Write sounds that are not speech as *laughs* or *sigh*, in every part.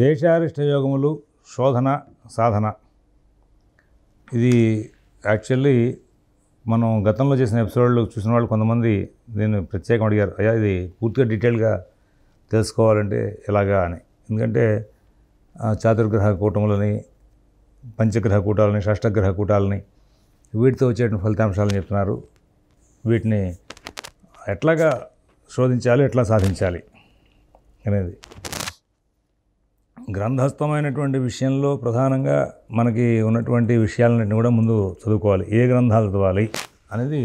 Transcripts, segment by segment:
దేశారిష్ట యోగములు శోధన సాధన ఇది యాక్చువల్లీ మనం గతంలో చేసిన ఎపిసోడ్లు చూసిన వాళ్ళు కొంతమంది నేను ప్రత్యేకం అడిగారు అయ్యా ఇది పూర్తిగా డీటెయిల్గా తెలుసుకోవాలంటే ఎలాగా అని ఎందుకంటే చాతుర్గ్రహ కూటములని పంచగ్రహ కూటాలని షష్టగ్రహ కూటాలని వీటితో వచ్చేటువంటి ఫలితాంశాలని చెప్తున్నారు వీటిని ఎట్లాగా శోధించాలి ఎట్లా సాధించాలి అనేది గ్రంథస్థమైనటువంటి విషయంలో ప్రధానంగా మనకి ఉన్నటువంటి విషయాలన్నింటినీ కూడా ముందు చదువుకోవాలి ఏ గ్రంథాలు చదవాలి అనేది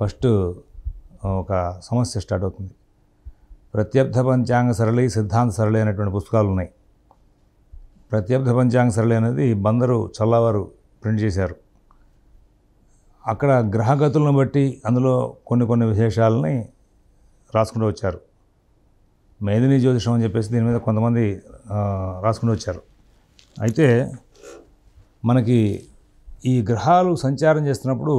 ఫస్ట్ ఒక సమస్య స్టార్ట్ అవుతుంది ప్రత్యర్థ పంచాంగ సరళి సిద్ధాంత సరళి అనేటువంటి పుస్తకాలు ఉన్నాయి ప్రత్యర్థ పంచాంగ సరళి అనేది బందరు చల్లవారు ప్రింట్ చేశారు అక్కడ గ్రహగతులను బట్టి అందులో కొన్ని కొన్ని విశేషాలని రాసుకుంటూ వచ్చారు మేదిని జ్యోతిషం అని చెప్పేసి దీని మీద కొంతమంది రాసుకుని వచ్చారు అయితే మనకి ఈ గ్రహాలు సంచారం చేస్తున్నప్పుడు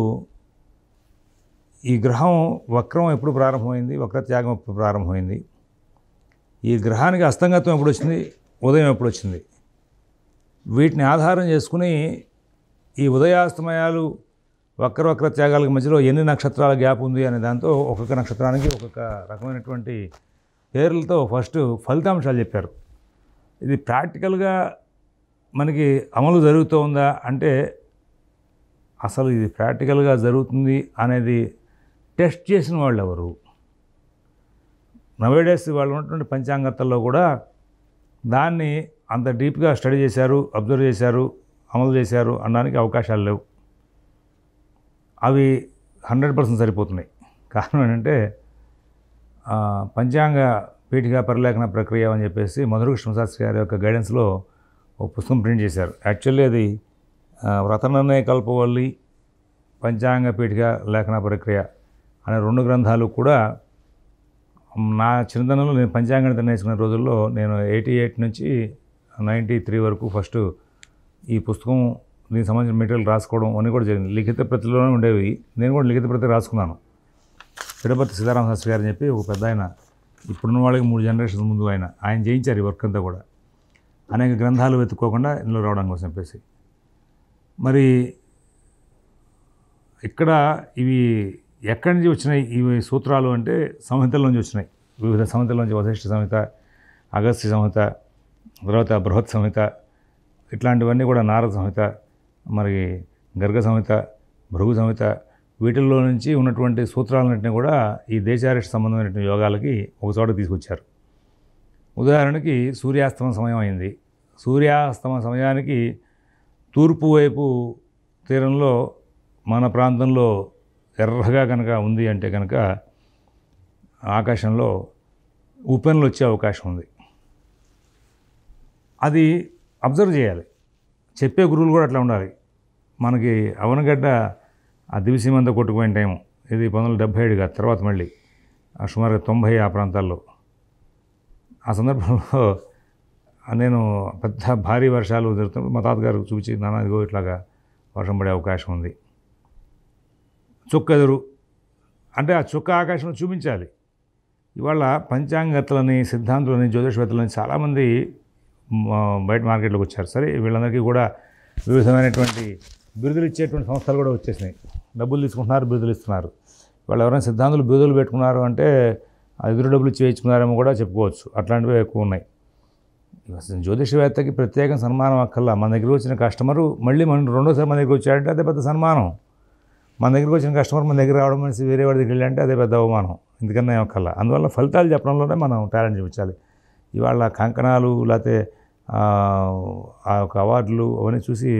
ఈ గ్రహం వక్రం ఎప్పుడు ప్రారంభమైంది త్యాగం ఎప్పుడు ప్రారంభమైంది ఈ గ్రహానికి అస్తంగత్వం ఎప్పుడు వచ్చింది ఉదయం ఎప్పుడు వచ్చింది వీటిని ఆధారం చేసుకుని ఈ ఉదయాస్తమయాలు వక్ర వక్ర త్యాగాలకు మధ్యలో ఎన్ని నక్షత్రాల గ్యాప్ ఉంది అనే దాంతో ఒక్కొక్క నక్షత్రానికి ఒక్కొక్క రకమైనటువంటి పేర్లతో ఫస్ట్ ఫలితాంశాలు చెప్పారు ఇది ప్రాక్టికల్గా మనకి అమలు జరుగుతుందా అంటే అసలు ఇది ప్రాక్టికల్గా జరుగుతుంది అనేది టెస్ట్ చేసిన వాళ్ళు ఎవరు నవేడేస్ వాళ్ళు ఉన్నటువంటి పంచాంగతల్లో కూడా దాన్ని అంత డీప్గా స్టడీ చేశారు అబ్జర్వ్ చేశారు అమలు చేశారు అనడానికి అవకాశాలు లేవు అవి హండ్రెడ్ పర్సెంట్ సరిపోతున్నాయి కారణం ఏంటంటే పంచాంగ పీఠిక పరిలేఖన ప్రక్రియ అని చెప్పేసి మధుర కృష్ణశాస్త్రి గారి యొక్క గైడెన్స్లో ఒక పుస్తకం ప్రింట్ చేశారు యాక్చువల్లీ అది వ్రతనన్నయ కల్పవల్లి పంచాంగ పీఠిక లేఖన ప్రక్రియ అనే రెండు గ్రంథాలు కూడా నా చిన్నతనంలో నేను పంచాంగణిత నేర్చుకునే రోజుల్లో నేను ఎయిటీ ఎయిట్ నుంచి నైంటీ త్రీ వరకు ఫస్ట్ ఈ పుస్తకం దీనికి సంబంధించిన మెటీరియల్ రాసుకోవడం అన్నీ కూడా జరిగింది లిఖిత ప్రతిలోనే ఉండేవి నేను కూడా లిఖిత ప్రతి రాసుకున్నాను పిడపర్తి సీతారామ శాస్త్రి గారు అని చెప్పి ఒక పెద్ద ఆయన ఇప్పుడున్న వాళ్ళకి మూడు జనరేషన్ ముందు ఆయన ఆయన చేయించారు ఈ వర్క్ అంతా కూడా అనేక గ్రంథాలు వెతుక్కోకుండా ఇందులో రావడం కోసం చెప్పేసి మరి ఇక్కడ ఇవి ఎక్కడి నుంచి వచ్చినాయి ఇవి సూత్రాలు అంటే సంహితల నుంచి వచ్చినాయి వివిధ సంహితల నుంచి వశిష్ఠ సంహిత అగస్త్య సంహిత తర్వాత బృహత్ సంహిత ఇట్లాంటివన్నీ కూడా నారద సంహిత మరి గర్గ సంహిత భృగు సంహిత వీటిల్లో నుంచి ఉన్నటువంటి సూత్రాలన్నింటినీ కూడా ఈ దేశారెస్ట్ సంబంధమైన యోగాలకి ఒకచోట తీసుకొచ్చారు ఉదాహరణకి సూర్యాస్తమ సమయం అయింది సూర్యాస్తమ సమయానికి తూర్పు వైపు తీరంలో మన ప్రాంతంలో ఎర్రగా కనుక ఉంది అంటే కనుక ఆకాశంలో ఉపెన్లు వచ్చే అవకాశం ఉంది అది అబ్జర్వ్ చేయాలి చెప్పే గురువులు కూడా అట్లా ఉండాలి మనకి అవనగడ్డ ఆ దివిసీమంతా కొట్టుకుపోయిన టైం ఇది పంతొమ్మిది వందల డెబ్బై ఏడుగా తర్వాత మళ్ళీ సుమారుగా తొంభై ఆ ప్రాంతాల్లో ఆ సందర్భంలో *laughs* నేను పెద్ద భారీ వర్షాలు జరుగుతున్నప్పుడు మా తాతగారు చూపించి నాన్న ఇదిగో ఇట్లాగా వర్షం పడే అవకాశం ఉంది చుక్క ఎదురు అంటే ఆ చుక్క ఆకాశం చూపించాలి ఇవాళ పంచాంగతలని సిద్ధాంతులని జ్యోతిషవేత్తలని చాలామంది బయట మార్కెట్లోకి వచ్చారు సరే వీళ్ళందరికీ కూడా వివిధమైనటువంటి బిరుదులు ఇచ్చేటువంటి సంస్థలు కూడా వచ్చేసినాయి డబ్బులు తీసుకుంటున్నారు బిరుదులు ఇస్తున్నారు వాళ్ళు ఎవరైనా సిద్ధాంతులు బిరుదులు పెట్టుకున్నారు అంటే ఎదురు డబ్బులు చేయించుకున్నారేమో కూడా చెప్పుకోవచ్చు అట్లాంటివి ఎక్కువ ఉన్నాయి జ్యోతిషవేత్తకి ప్రత్యేకం సన్మానం అక్కల్లా మన దగ్గరికి వచ్చిన కస్టమరు మళ్ళీ మనం రెండోసారి మన దగ్గరికి వచ్చాడంటే అదే పెద్ద సన్మానం మన దగ్గరికి వచ్చిన కస్టమర్ మన దగ్గర రావడం మనిషి వేరే వాడి దగ్గర వెళ్ళాలంటే అదే పెద్ద అవమానం ఎందుకన్నా ఏమక్కల్లా అందువల్ల ఫలితాలు చెప్పడంలోనే మనం టాలెంట్ చూపించాలి ఇవాళ కంకణాలు లేకపోతే ఆ యొక్క అవార్డులు అవన్నీ చూసి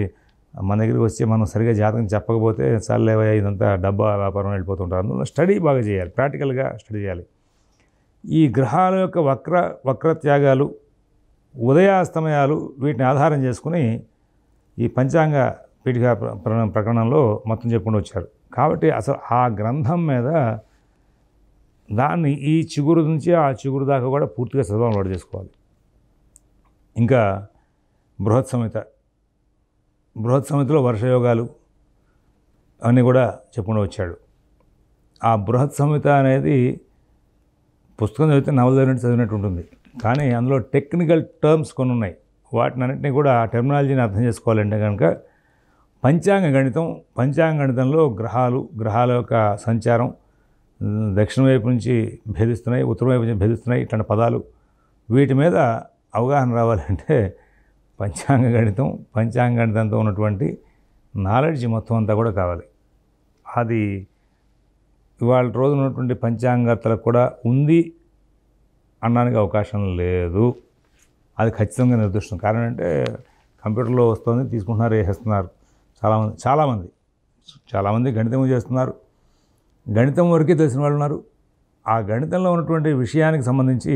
మన దగ్గరికి వచ్చి మనం సరిగా జాతకం చెప్పకపోతే చాలేవయ్యా ఇదంతా డబ్బా వ్యాపారం వెళ్ళిపోతుంటారు అందులో స్టడీ బాగా చేయాలి ప్రాక్టికల్గా స్టడీ చేయాలి ఈ గ్రహాల యొక్క వక్ర వక్రత్యాగాలు ఉదయాస్తమయాలు వీటిని ఆధారం చేసుకుని ఈ పంచాంగ పీఠిక ప్రకరణంలో మొత్తం చెప్పుకుని వచ్చారు కాబట్టి అసలు ఆ గ్రంథం మీద దాన్ని ఈ చిగురు నుంచి ఆ చిగురు దాకా కూడా పూర్తిగా చదవడం చేసుకోవాలి ఇంకా బృహత్ సంహిత బృహత్ సమితిలో వర్షయోగాలు అని కూడా చెప్పుకుంటూ వచ్చాడు ఆ బృహత్ సంహిత అనేది పుస్తకం చదివితే నవల చదివినట్టు చదివినట్టు ఉంటుంది కానీ అందులో టెక్నికల్ టర్మ్స్ కొన్ని ఉన్నాయి వాటిని అన్నింటినీ కూడా ఆ టెర్మినాలజీని అర్థం చేసుకోవాలంటే కనుక పంచాంగ గణితం పంచాంగ గణితంలో గ్రహాలు గ్రహాల యొక్క సంచారం దక్షిణ వైపు నుంచి భేదిస్తున్నాయి ఉత్తరం వైపు నుంచి భేదిస్తున్నాయి ఇట్లాంటి పదాలు వీటి మీద అవగాహన రావాలంటే పంచాంగ గణితం పంచాంగ గణితంతో ఉన్నటువంటి నాలెడ్జ్ మొత్తం అంతా కూడా కావాలి అది ఇవాళ రోజు ఉన్నటువంటి పంచాంగతలకు కూడా ఉంది అనడానికి అవకాశం లేదు అది ఖచ్చితంగా నిర్దిష్టం కారణం అంటే కంప్యూటర్లో వస్తుంది తీసుకుంటున్నారు వేసేస్తున్నారు చాలామంది చాలామంది చాలామంది గణితం చేస్తున్నారు గణితం వరకే తెలిసిన వాళ్ళు ఉన్నారు ఆ గణితంలో ఉన్నటువంటి విషయానికి సంబంధించి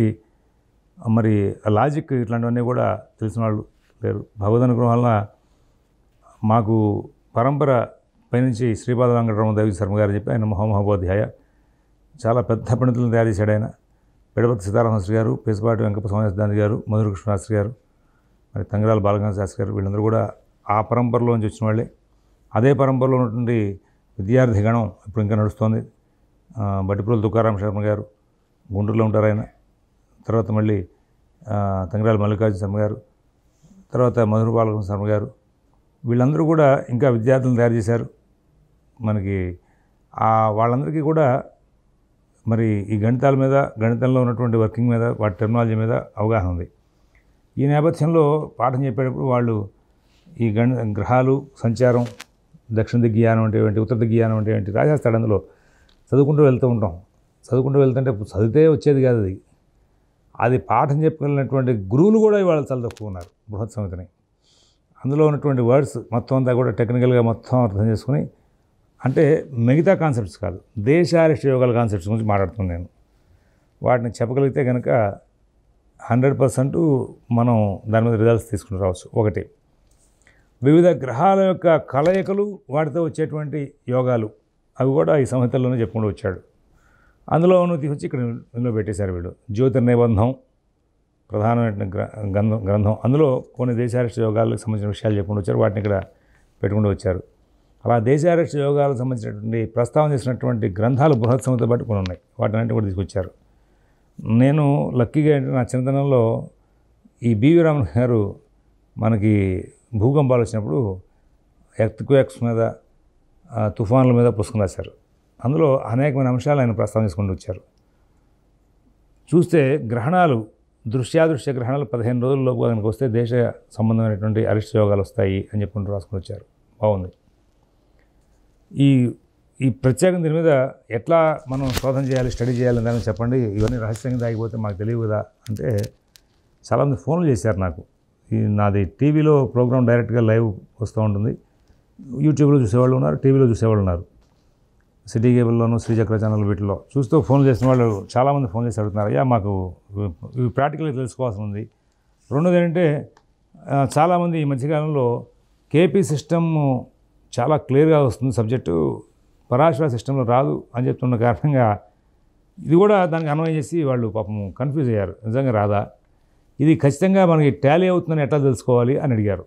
మరి లాజిక్ ఇట్లాంటివన్నీ కూడా తెలిసిన వాళ్ళు లేరు భగవద్ వలన మాకు పరంపర పైనుంచి శ్రీపాద వెంకటరమణ దేవి శర్మ గారు చెప్పి ఆయన మహామహోపాధ్యాయ చాలా పెద్ద పండితులను తయారు చేశాడు ఆయన పెడపతి సీతారామశాస్త్రి గారు పేసుపాటి వెంకట స్వామి గారు మధురకృష్ణ శాస్త్రి గారు మరి తంగిరాల బాలగంగ శాస్త్రి గారు వీళ్ళందరూ కూడా ఆ పరంపరలోంచి వచ్చిన వాళ్ళే అదే పరంపరలో ఉన్నటువంటి విద్యార్థి గణం ఇప్పుడు ఇంకా నడుస్తోంది బట్టిపురుల దుకారాం శర్మ గారు గుంటూరులో ఉంటారు ఆయన తర్వాత మళ్ళీ తంగిరాల మల్లికార్జున శర్మ గారు తర్వాత మధుర బాలకృష్ణ శర్మ గారు వీళ్ళందరూ కూడా ఇంకా విద్యార్థులను తయారు చేశారు మనకి వాళ్ళందరికీ కూడా మరి ఈ గణితాల మీద గణితంలో ఉన్నటువంటి వర్కింగ్ మీద వాటి టెక్నాలజీ మీద అవగాహన ఉంది ఈ నేపథ్యంలో పాఠం చెప్పేటప్పుడు వాళ్ళు ఈ గణ గ్రహాలు సంచారం దక్షిణ దిగ్గియానం అంటే ఏంటి ఉత్తర దిగ్గియానం అంటే ఏంటి అందులో చదువుకుంటూ వెళ్తూ ఉంటాం చదువుకుంటూ వెళ్తుంటే చదివితే వచ్చేది కాదు అది అది పాఠం చెప్పగలిగినటువంటి గురువులు కూడా ఇవాళ చాలా తక్కువ ఉన్నారు బృహత్ సమితిని అందులో ఉన్నటువంటి వర్డ్స్ మొత్తం అంతా కూడా టెక్నికల్గా మొత్తం అర్థం చేసుకుని అంటే మిగతా కాన్సెప్ట్స్ కాదు దేశారిష్ట యోగాల కాన్సెప్ట్స్ గురించి మాట్లాడుతున్నాను నేను వాటిని చెప్పగలిగితే కనుక హండ్రెడ్ పర్సెంట్ మనం దాని మీద రిజల్ట్స్ తీసుకుని రావచ్చు ఒకటి వివిధ గ్రహాల యొక్క కలయికలు వాటితో వచ్చేటువంటి యోగాలు అవి కూడా ఈ సంహితల్లోనే చెప్పుకుంటూ వచ్చాడు అందులోనూ వచ్చి ఇక్కడ ఇందులో పెట్టేశారు వీడు నిబంధం ప్రధానమైన గ్రంథం గ్రంథం అందులో కొన్ని దేశారెస్ట్ యోగాలకు సంబంధించిన విషయాలు చెప్పుకుంటూ వచ్చారు వాటిని ఇక్కడ పెట్టుకుంటూ వచ్చారు అలా దేశారెస్ట్ యోగాలకు సంబంధించినటువంటి ప్రస్తావన చేసినటువంటి గ్రంథాలు బృహత్ సమితితో పాటు కొన్ని ఉన్నాయి వాటిని కూడా తీసుకొచ్చారు నేను లక్కీగా అంటే నా చిన్నతనంలో ఈ బీవీ రామన్ గారు మనకి భూకంపాలు వచ్చినప్పుడు ఎర్త్ మీద తుఫాన్ల మీద పుస్తకం రాశారు అందులో అనేకమైన అంశాలు ఆయన ప్రస్తావించుకుంటూ వచ్చారు చూస్తే గ్రహణాలు దృశ్యాదృశ్య గ్రహణాలు పదిహేను రోజుల్లోపు కనుక వస్తే దేశ సంబంధమైనటువంటి అరిష్ట యోగాలు వస్తాయి అని చెప్పుకుంటూ రాసుకుని వచ్చారు బాగుంది ఈ ఈ ప్రత్యేకం దీని మీద ఎట్లా మనం శోధన చేయాలి స్టడీ చేయాలి అని చెప్పండి ఇవన్నీ రహస్యంగా దాగిపోతే మాకు తెలియదు కదా అంటే చాలామంది ఫోన్లు చేశారు నాకు నాది టీవీలో ప్రోగ్రామ్ డైరెక్ట్గా లైవ్ వస్తూ ఉంటుంది యూట్యూబ్లో చూసేవాళ్ళు ఉన్నారు టీవీలో చూసేవాళ్ళు ఉన్నారు సిటీ కేబుల్లోను శ్రీచక్ర ఛానల్ వీటిలో చూస్తూ ఫోన్ చేసిన వాళ్ళు చాలామంది ఫోన్ చేసి అడుగుతున్నారు అయ్యా మాకు ఇవి ప్రాక్టికల్గా తెలుసుకోవాల్సి ఉంది రెండోది ఏంటంటే చాలామంది ఈ మధ్యకాలంలో కేపీ సిస్టమ్ చాలా క్లియర్గా వస్తుంది సబ్జెక్టు పరాశర సిస్టంలో రాదు అని చెప్తున్న కారణంగా ఇది కూడా దానికి అన్వయం చేసి వాళ్ళు పాపం కన్ఫ్యూజ్ అయ్యారు నిజంగా రాదా ఇది ఖచ్చితంగా మనకి టాలీ అవుతుందని ఎట్లా తెలుసుకోవాలి అని అడిగారు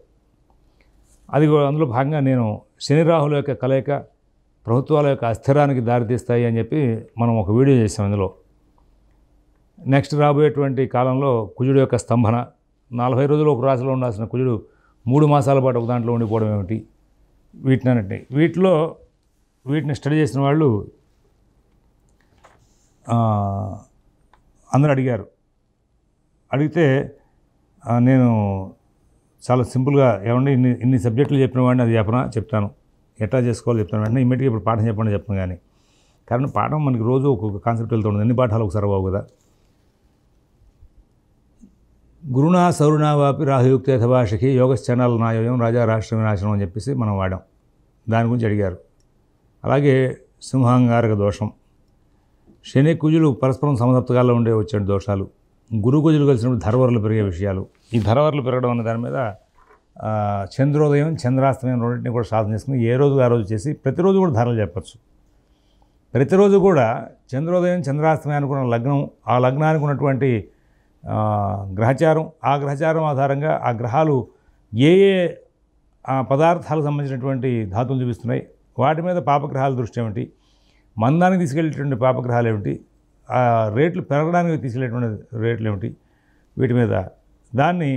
అది కూడా అందులో భాగంగా నేను శని రాహుల యొక్క కలయిక ప్రభుత్వాల యొక్క అస్థిరానికి దారితీస్తాయి అని చెప్పి మనం ఒక వీడియో చేసాం ఇందులో నెక్స్ట్ రాబోయేటువంటి కాలంలో కుజుడు యొక్క స్తంభన నలభై రోజులు ఒక రాశిలో ఉండాల్సిన కుజుడు మూడు మాసాల పాటు ఒక దాంట్లో ఉండిపోవడం ఏమిటి వీటిని వీటినన్నింటినీ వీటిలో వీటిని స్టడీ చేసిన వాళ్ళు అందరూ అడిగారు అడిగితే నేను చాలా సింపుల్గా ఏమండి ఇన్ని ఇన్ని సబ్జెక్టులు చెప్పిన వాడిని అది చెప్పనా చెప్తాను ఎట్లా చేసుకోవాలో చెప్తాను వెంటనే ఇమ్మీడియట్గా ఇప్పుడు పాఠం చెప్పండి చెప్పను కానీ కారణం పాఠం మనకి రోజు ఒక్కొక్క కాన్సెప్ట్ వెళ్తూ ఉంటుంది అన్ని పాఠాలు ఒకసారి అవ్వవు కదా గురుణా సరుణ వాపి రాహుయుక్త యథభాషకి యోగశ్చనాల నాయోయం రాజా రాష్ట్ర వినాశనం అని చెప్పేసి మనం వాడాం దాని గురించి అడిగారు అలాగే సింహాంగారక దోషం శని కుజులు పరస్పరం సమసప్తకాల్లో ఉండే వచ్చే దోషాలు గురు కుజులు కలిసినప్పుడు ధరవరలు పెరిగే విషయాలు ఈ ధరవరలు పెరగడం అనే దాని మీద చంద్రోదయం చంద్రాస్తమయం రెండింటినీ కూడా సాధన చేసుకుని ఏ రోజు ఆ రోజు చేసి ప్రతిరోజు కూడా ధరలు చెప్పచ్చు ప్రతిరోజు కూడా చంద్రోదయం చంద్రాస్తమయం అనుకున్న లగ్నం ఆ లగ్నానికి ఉన్నటువంటి గ్రహచారం ఆ గ్రహచారం ఆధారంగా ఆ గ్రహాలు ఏ ఏ పదార్థాలకు సంబంధించినటువంటి ధాతువులు చూపిస్తున్నాయి వాటి మీద పాపగ్రహాల దృష్టి ఏమిటి మందానికి తీసుకెళ్ళేటువంటి పాపగ్రహాలు ఏమిటి ఆ రేట్లు పెరగడానికి తీసుకెళ్ళేటువంటి రేట్లు ఏమిటి వీటి మీద దాన్ని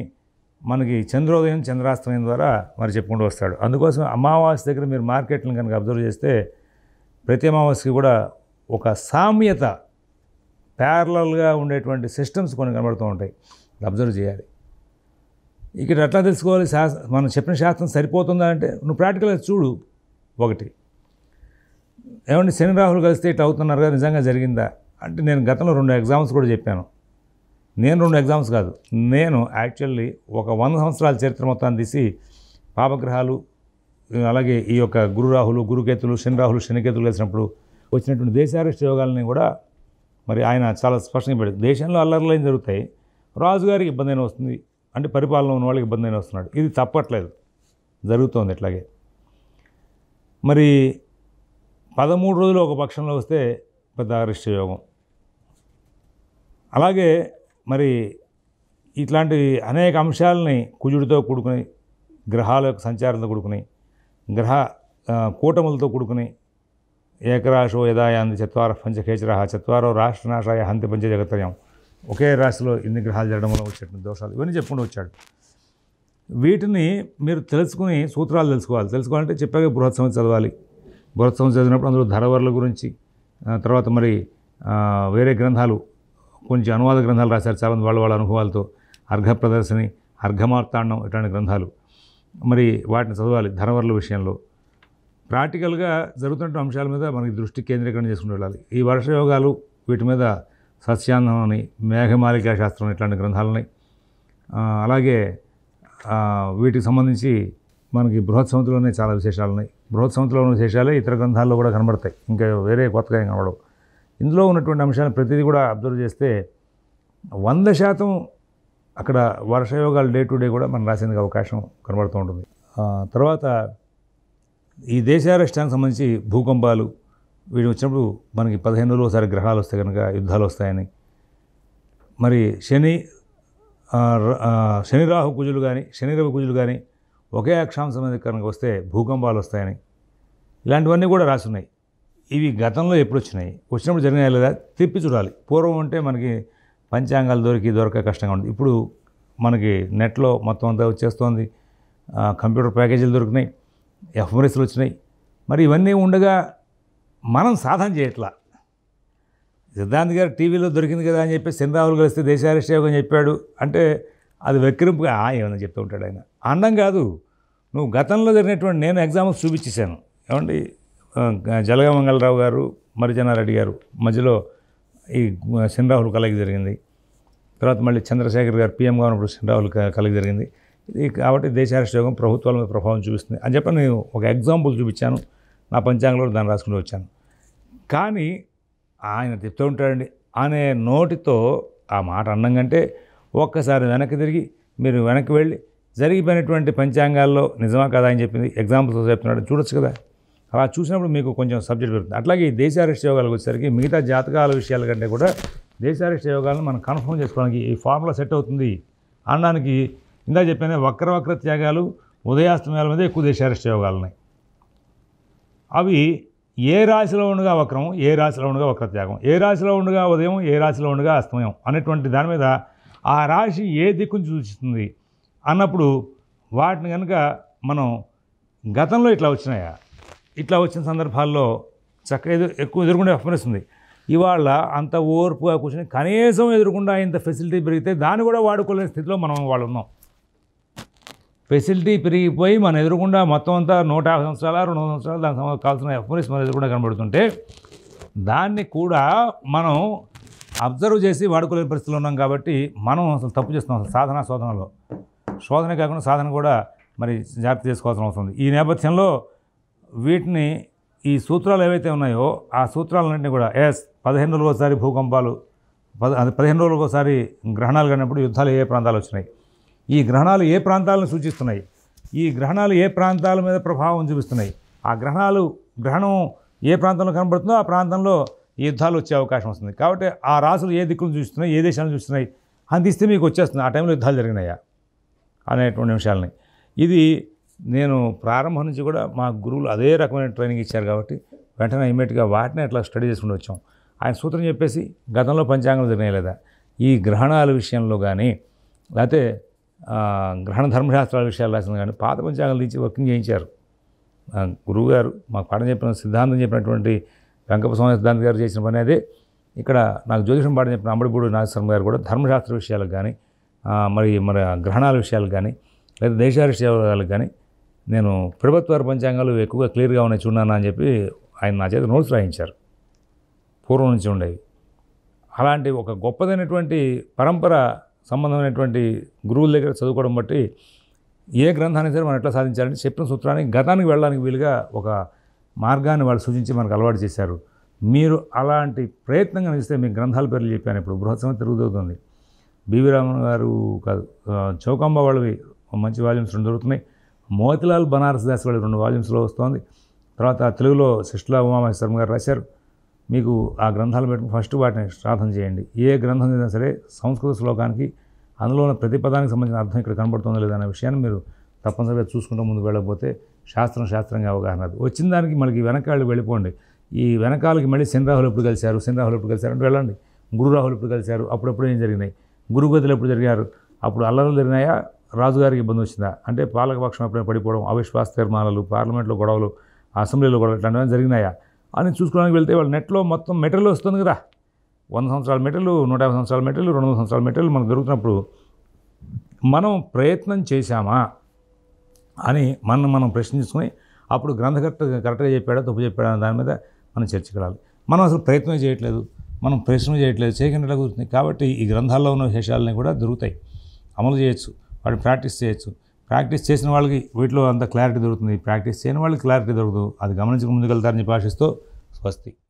మనకి చంద్రోదయం చంద్రాస్తమయం ద్వారా మరి చెప్పుకుంటూ వస్తాడు అందుకోసం అమావాస్య దగ్గర మీరు మార్కెట్లను కనుక అబ్జర్వ్ చేస్తే ప్రతి అమావాస్యకి కూడా ఒక సామ్యత ప్యారలల్గా ఉండేటువంటి సిస్టమ్స్ కొన్ని కనబడుతూ ఉంటాయి అబ్జర్వ్ చేయాలి ఇక్కడ ఎట్లా తెలుసుకోవాలి మనం చెప్పిన శాస్త్రం సరిపోతుందా అంటే నువ్వు ప్రాక్టికల్గా చూడు ఒకటి ఏమంటే శని రాహులు కలిస్తే ఇట్లా అవుతున్నారు కదా నిజంగా జరిగిందా అంటే నేను గతంలో రెండు ఎగ్జామ్స్ కూడా చెప్పాను నేను రెండు ఎగ్జామ్స్ కాదు నేను యాక్చువల్లీ ఒక వంద సంవత్సరాల చరిత్ర మొత్తాన్ని తీసి పాపగ్రహాలు అలాగే ఈ యొక్క గురురాహులు గురుకేతులు శనిరాహులు శనికేతులు వేసినప్పుడు వచ్చినటువంటి దేశారెస్ట్ యోగాలని కూడా మరి ఆయన చాలా స్పష్టంగా పెట్టారు దేశంలో ఏం జరుగుతాయి రాజుగారికి ఇబ్బంది అయినా వస్తుంది అంటే పరిపాలన ఉన్న వాళ్ళకి ఇబ్బంది అయినా వస్తున్నాడు ఇది తప్పట్లేదు జరుగుతోంది ఇట్లాగే మరి పదమూడు రోజులు ఒక పక్షంలో వస్తే పెద్ద అరిష్ట యోగం అలాగే మరి ఇట్లాంటి అనేక అంశాలని కుజుడితో కూడుకుని గ్రహాల యొక్క సంచారంతో కూడుకుని గ్రహ కూటములతో కూడుకుని ఏకరాశో యదాయాంది చత్వార పంచకేచర చత్వారో రాష్ట్రనాశాయ హంతి పంచ జగత్రయం ఒకే రాశిలో ఇన్ని గ్రహాలు జరగడం వల్ల వచ్చేటువంటి దోషాలు ఇవన్నీ చెప్పుకుంటూ వచ్చాడు వీటిని మీరు తెలుసుకుని సూత్రాలు తెలుసుకోవాలి తెలుసుకోవాలంటే చెప్పాక బృహత్ సంవత్సరం చదవాలి బృహత్ సంవత్సరం చదివినప్పుడు అందులో ధరవర్ల గురించి తర్వాత మరి వేరే గ్రంథాలు కొంచెం అనువాద గ్రంథాలు రాశారు చాలా వాళ్ళ వాళ్ళ అనుభవాలతో అర్ఘ ప్రదర్శని అర్ఘమార్తాండం ఇట్లాంటి గ్రంథాలు మరి వాటిని చదవాలి ధనవరుల విషయంలో ప్రాక్టికల్గా జరుగుతున్న అంశాల మీద మనకి దృష్టి కేంద్రీకరణ చేసుకుంటూ వెళ్ళాలి ఈ వర్షయోగాలు వీటి మీద సస్యాన్నం అని మేఘమాలికా శాస్త్రం ఇట్లాంటి గ్రంథాలని అలాగే వీటికి సంబంధించి మనకి బృహత్ సముద్రంలోనే చాలా విశేషాలు ఉన్నాయి బృహత్ సముద్రంలో విశేషాలే ఇతర గ్రంథాల్లో కూడా కనబడతాయి ఇంకా వేరే కొత్తగా కనబడవు ఇందులో ఉన్నటువంటి అంశాలను ప్రతిదీ కూడా అబ్జర్వ్ చేస్తే వంద శాతం అక్కడ వర్షయోగాలు డే టు డే కూడా మనం రాసేందుకు అవకాశం కనబడుతూ ఉంటుంది తర్వాత ఈ దేశారాష్ట్రానికి సంబంధించి భూకంపాలు వీడు వచ్చినప్పుడు మనకి పదిహేను రోజులు ఒకసారి గ్రహాలు వస్తాయి కనుక యుద్ధాలు వస్తాయని మరి శని శని రాహు కుజులు కానీ శని రవి కుజులు కానీ ఒకే అక్షాంశం కనుక వస్తే భూకంపాలు వస్తాయని ఇలాంటివన్నీ కూడా రాసున్నాయి ఇవి గతంలో ఎప్పుడు వచ్చినాయి వచ్చినప్పుడు జరిగినాయి లేదా తిప్పి చూడాలి పూర్వం అంటే మనకి పంచాంగాలు దొరికి దొరక కష్టంగా ఉంది ఇప్పుడు మనకి నెట్లో మొత్తం అంతా వచ్చేస్తుంది కంప్యూటర్ ప్యాకేజీలు దొరికినాయి ఎఫ్ఎంఎస్లు వచ్చినాయి మరి ఇవన్నీ ఉండగా మనం సాధన చేయట్లా సిద్ధాంత్ గారు టీవీలో దొరికింది కదా అని చెప్పి చంద్రబాబు కలిస్తే దేశాభిషేకం అని చెప్పాడు అంటే అది వెక్కిరింపుగా ఏమన్నా చెప్తూ ఉంటాడు ఆయన అండం కాదు నువ్వు గతంలో జరిగినటువంటి నేను ఎగ్జామ్స్ చూపించేశాను ఏమండి జలగమంగళరావు గారు మరిజనారెడ్డి గారు మధ్యలో ఈ సిన్ రాహుల్ కలయిక జరిగింది తర్వాత మళ్ళీ చంద్రశేఖర్ గారు పీఎంగా ఉన్నప్పుడు సిన్ రాహుల్ కలయిక జరిగింది ఇది కాబట్టి దేశ యోగం ప్రభుత్వాల మీద ప్రభావం చూపిస్తుంది అని చెప్పి నేను ఒక ఎగ్జాంపుల్ చూపించాను నా పంచాంగంలో దాన్ని రాసుకుంటూ వచ్చాను కానీ ఆయన చెప్తూ ఉంటాడండి అనే నోటితో ఆ మాట అన్నం కంటే ఒక్కసారి వెనక్కి తిరిగి మీరు వెనక్కి వెళ్ళి జరిగిపోయినటువంటి పంచాంగాల్లో నిజమా కదా అని చెప్పింది ఎగ్జాంపుల్స్ చెప్తున్నాడు చూడొచ్చు కదా అలా చూసినప్పుడు మీకు కొంచెం సబ్జెక్ట్ పెరుగుతుంది అట్లాగే ఈ దేశారెస్ట్ యోగాలకు వచ్చేసరికి మిగతా జాతకాల విషయాల కంటే కూడా దేశారెస్ట్ యోగాలను మనం కన్ఫర్మ్ చేసుకోవడానికి ఈ ఫార్ములా సెట్ అవుతుంది అనడానికి ఇందా చెప్పాను వక్ర వక్ర త్యాగాలు ఉదయాస్తమయాల మీద ఎక్కువ దేశారెస్ట్ యోగాలు ఉన్నాయి అవి ఏ రాశిలో ఉండగా వక్రం ఏ రాశిలో ఉండగా వక్ర త్యాగం ఏ రాశిలో ఉండగా ఉదయం ఏ రాశిలో ఉండగా అస్తమయం అనేటువంటి దాని మీద ఆ రాశి ఏ దిక్కు సూచిస్తుంది అన్నప్పుడు వాటిని కనుక మనం గతంలో ఇట్లా వచ్చినాయా ఇట్లా వచ్చిన సందర్భాల్లో చక్కగా ఎదురు ఎక్కువ ఎదుర్కొనే అప్పనిస్తుంది ఇవాళ అంత ఓర్పుగా కూర్చొని కనీసం ఎదురుకుండా ఇంత ఫెసిలిటీ పెరిగితే దాన్ని కూడా వాడుకోలేని స్థితిలో మనం వాళ్ళు ఉన్నాం ఫెసిలిటీ పెరిగిపోయి మనం ఎదురుకుండా మొత్తం అంతా నూట యాభై సంవత్సరాలు రెండు వందల సంవత్సరాలు దానికి కావాల్సిన ఎఫ్ఎస్ మన ఎదురుకుండా కనబడుతుంటే దాన్ని కూడా మనం అబ్జర్వ్ చేసి వాడుకోలేని పరిస్థితిలో ఉన్నాం కాబట్టి మనం అసలు తప్పు చేస్తున్నాం అసలు సాధన శోధనలో శోధన కాకుండా సాధన కూడా మరి జాగ్రత్త చేసుకోవాల్సిన అవసరం ఉంది ఈ నేపథ్యంలో వీటిని ఈ సూత్రాలు ఏవైతే ఉన్నాయో ఆ సూత్రాలన్నింటినీ కూడా ఎస్ పదిహేను రోజులు ఒకసారి భూకంపాలు పద పదిహేను రోజులకోసారి ఒకసారి గ్రహణాలు కానప్పుడు యుద్ధాలు ఏ ప్రాంతాలు వచ్చినాయి ఈ గ్రహణాలు ఏ ప్రాంతాలను సూచిస్తున్నాయి ఈ గ్రహణాలు ఏ ప్రాంతాల మీద ప్రభావం చూపిస్తున్నాయి ఆ గ్రహణాలు గ్రహణం ఏ ప్రాంతంలో కనబడుతుందో ఆ ప్రాంతంలో యుద్ధాలు వచ్చే అవకాశం వస్తుంది కాబట్టి ఆ రాసులు ఏ దిక్కులు చూస్తున్నాయి ఏ దేశాలను చూస్తున్నాయి అందిస్తే మీకు వచ్చేస్తుంది ఆ టైంలో యుద్ధాలు జరిగినాయా అనేటువంటి విషయాలని ఇది నేను ప్రారంభం నుంచి కూడా మా గురువులు అదే రకమైన ట్రైనింగ్ ఇచ్చారు కాబట్టి వెంటనే ఇమీడియట్గా వాటిని అట్లా స్టడీ చేసుకుంటూ వచ్చాం ఆయన సూత్రం చెప్పేసి గతంలో పంచాంగం తినేయలేదా ఈ గ్రహణాల విషయంలో కానీ లేకపోతే గ్రహణ ధర్మశాస్త్రాల విషయాలు రాసింది కానీ పాత పంచాంగం తీసి వర్కింగ్ చేయించారు గురువు గారు మాకు పాఠం చెప్పిన సిద్ధాంతం చెప్పినటువంటి వెంకప స్వామి సిద్ధాంత్ గారు చేసిన పని అదే ఇక్కడ నాకు జ్యోతిషం పాఠం చెప్పిన అంబడిపూడి నాగేశ్వరం గారు కూడా ధర్మశాస్త్ర విషయాలకు కానీ మరి మరి గ్రహణాల విషయాలకు కానీ లేదా దేశాల విషయాలకు కానీ నేను ప్రభుత్వ పంచాంగాలు ఎక్కువగా క్లియర్గా ఉన్నాయి చూడాను అని చెప్పి ఆయన నా చేత నోట్స్ రాయించారు పూర్వం నుంచి ఉండేవి అలాంటి ఒక గొప్పదైనటువంటి పరంపర సంబంధమైనటువంటి గురువుల దగ్గర చదువుకోవడం బట్టి ఏ గ్రంథాన్ని సరే మనం ఎట్లా సాధించాలంటే చెప్పిన సూత్రానికి గతానికి వెళ్ళడానికి వీలుగా ఒక మార్గాన్ని వాళ్ళు సూచించి మనకు అలవాటు చేశారు మీరు అలాంటి ప్రయత్నం కనిపిస్తే మీ గ్రంథాల పేర్లు చెప్పాను ఇప్పుడు బృహత్ సమయం తిరుగుతుంది బీవీ రామన్ గారు కాదు చౌకాంబ వాళ్ళవి మంచి వాల్యూమ్స్ రెండు దొరుకుతున్నాయి మోతిలాల్ బనారస్ దాస్ వాళ్ళు రెండు వాల్యూమ్స్లో వస్తుంది తర్వాత తెలుగులో శిష్లా ఉమామహేశ్వరం గారు రాశారు మీకు ఆ గ్రంథాలు పెట్టుకుని ఫస్ట్ వాటిని శ్రాధన చేయండి ఏ గ్రంథం అయినా సరే సంస్కృత శ్లోకానికి అందులో ఉన్న ప్రతిపదానికి సంబంధించిన అర్థం ఇక్కడ కనబడుతుందో లేదనే విషయాన్ని మీరు తప్పనిసరిగా చూసుకుంటూ ముందు వెళ్ళకపోతే శాస్త్రం శాస్త్రంగా అవగాహన అది వచ్చిన దానికి మనకి వెనకాళ్ళు వెళ్ళిపోండి ఈ వెనకాలకి మళ్ళీ రాహులు ఎప్పుడు కలిశారు శనిరాహులు ఎప్పుడు కలిశారు అంటే వెళ్ళండి గురురాహులు ఎప్పుడు కలిశారు అప్పుడప్పుడు ఏం జరిగినాయి గురుగతులు ఎప్పుడు జరిగారు అప్పుడు అల్లరులు జరిగినాయా రాజుగారికి ఇబ్బంది వచ్చిందా అంటే పాలకపక్షం ఎప్పుడైనా పడిపోవడం అవిశ్వాస తీర్మానాలు పార్లమెంట్లో గొడవలు అసెంబ్లీలో గొడవలు ఇట్లాంటివన్నీ జరిగినాయా అని చూసుకోవడానికి వెళ్తే వాళ్ళు నెట్లో మొత్తం మెటీరియల్ వస్తుంది కదా వంద సంవత్సరాల మెటీరియల్ నూట యాభై సంవత్సరాల మెటీరియల్ రెండు వందల సంవత్సరాల మెటీరియల్ మనకు దొరుకుతున్నప్పుడు మనం ప్రయత్నం చేశామా అని మనం మనం ప్రశ్నించుకొని అప్పుడు గ్రంథకర్త కరెక్ట్గా చెప్పాడా తప్పు చెప్పాడా దాని మీద మనం చర్చగలాలి మనం అసలు ప్రయత్నం చేయట్లేదు మనం ప్రశ్న చేయట్లేదు చేయకుండా కూర్చుంది కాబట్టి ఈ గ్రంథాల్లో ఉన్న విశేషాలని కూడా దొరుకుతాయి అమలు చేయొచ్చు వాడు ప్రాక్టీస్ చేయొచ్చు ప్రాక్టీస్ చేసిన వాళ్ళకి వీటిలో అంత క్లారిటీ దొరుకుతుంది ప్రాక్టీస్ చేయని వాళ్ళకి క్లారిటీ దొరకదు అది గమనించక ముందుకెళ్తారని ఆశిస్తూ స్వస్తి